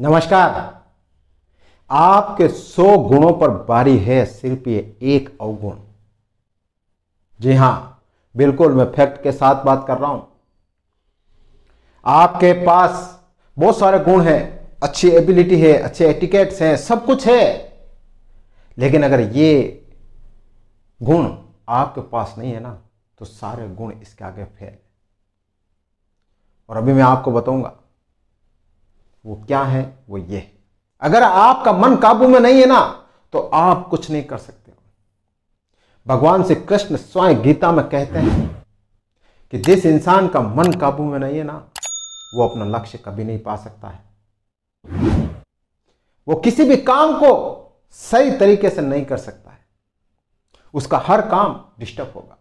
नमस्कार आपके सौ गुणों पर बारी है सिर्फ ये एक अवगुण जी हां बिल्कुल मैं फैक्ट के साथ बात कर रहा हूं आपके पास बहुत सारे गुण हैं अच्छी एबिलिटी है अच्छे एटिकेट्स हैं सब कुछ है लेकिन अगर ये गुण आपके पास नहीं है ना तो सारे गुण इसके आगे फेल और अभी मैं आपको बताऊंगा वो क्या है वो ये है अगर आपका मन काबू में नहीं है ना तो आप कुछ नहीं कर सकते भगवान श्री कृष्ण स्वयं गीता में कहते हैं कि जिस इंसान का मन काबू में नहीं है ना वो अपना लक्ष्य कभी नहीं पा सकता है वो किसी भी काम को सही तरीके से नहीं कर सकता है उसका हर काम डिस्टर्ब होगा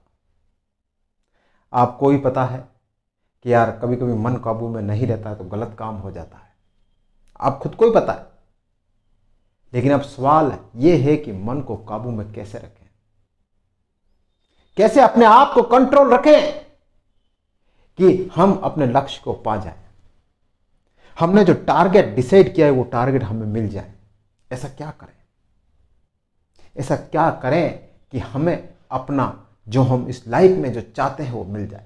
आपको ही पता है कि यार कभी कभी मन काबू में नहीं रहता है तो गलत काम हो जाता है आप खुद को ही पता है लेकिन अब सवाल यह है कि मन को काबू में कैसे रखें कैसे अपने आप को कंट्रोल रखें कि हम अपने लक्ष्य को पा जाए हमने जो टारगेट डिसाइड किया है वो टारगेट हमें मिल जाए ऐसा क्या करें ऐसा क्या करें कि हमें अपना जो हम इस लाइफ में जो चाहते हैं वो मिल जाए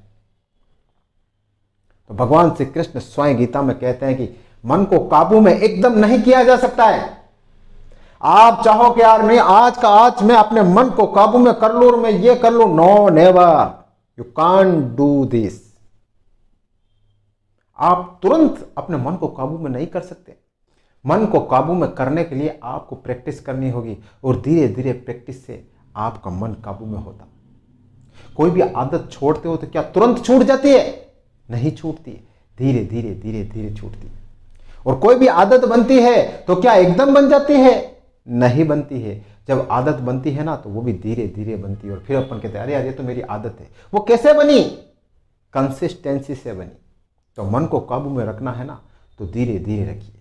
तो भगवान श्री कृष्ण स्वयं गीता में कहते हैं कि मन को काबू में एकदम नहीं किया जा सकता है आप चाहो कि यार मैं आज का आज मैं अपने मन को काबू में कर लू और मैं ये कर लू no never you can't do this आप तुरंत अपने मन को काबू में नहीं कर सकते मन को काबू में करने के लिए आपको प्रैक्टिस करनी होगी और धीरे धीरे प्रैक्टिस से आपका मन काबू में होता कोई भी आदत छोड़ते हो तो क्या तुरंत छूट जाती है नहीं छूटती धीरे धीरे धीरे धीरे छूटती है और कोई भी आदत बनती है तो क्या एकदम बन जाती है नहीं बनती है जब आदत बनती है ना तो वो भी धीरे धीरे बनती है और फिर अपन कहते हैं अरे यार तो मेरी आदत है वो कैसे बनी कंसिस्टेंसी से बनी तो मन को काबू में रखना है ना तो धीरे धीरे रखिए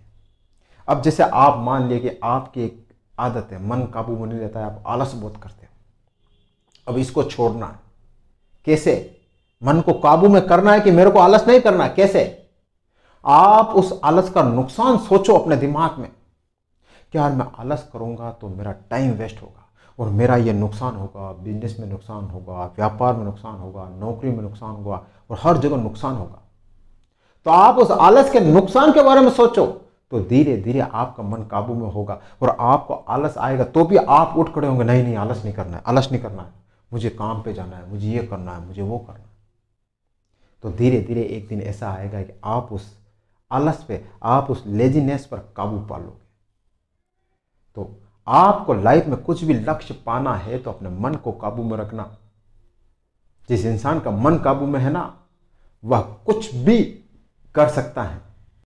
अब जैसे आप मान लिए कि आपकी एक आदत है मन काबू में नहीं रहता है आप आलस बहुत करते हो अब इसको छोड़ना है कैसे मन को काबू में करना है कि मेरे को आलस नहीं करना कैसे आप उस आलस का नुकसान सोचो अपने दिमाग में कि यार मैं आलस करूंगा तो मेरा टाइम वेस्ट होगा और मेरा ये नुकसान होगा बिजनेस में नुकसान होगा व्यापार में नुकसान होगा नौकरी में नुकसान होगा और हर जगह नुकसान होगा तो आप उस आलस के नुकसान के बारे में सोचो तो धीरे धीरे आपका मन काबू में होगा और आपको आलस आएगा तो भी आप उठ खड़े होंगे नहीं नहीं आलस नहीं करना है आलस नहीं करना है मुझे काम पे जाना है मुझे ये करना है मुझे वो करना है तो धीरे धीरे एक दिन ऐसा आएगा कि आप उस आलस पे आप उस लेजीनेस पर काबू पा लोगे तो आपको लाइफ में कुछ भी लक्ष्य पाना है तो अपने मन को काबू में रखना जिस इंसान का मन काबू में है ना वह कुछ भी कर सकता है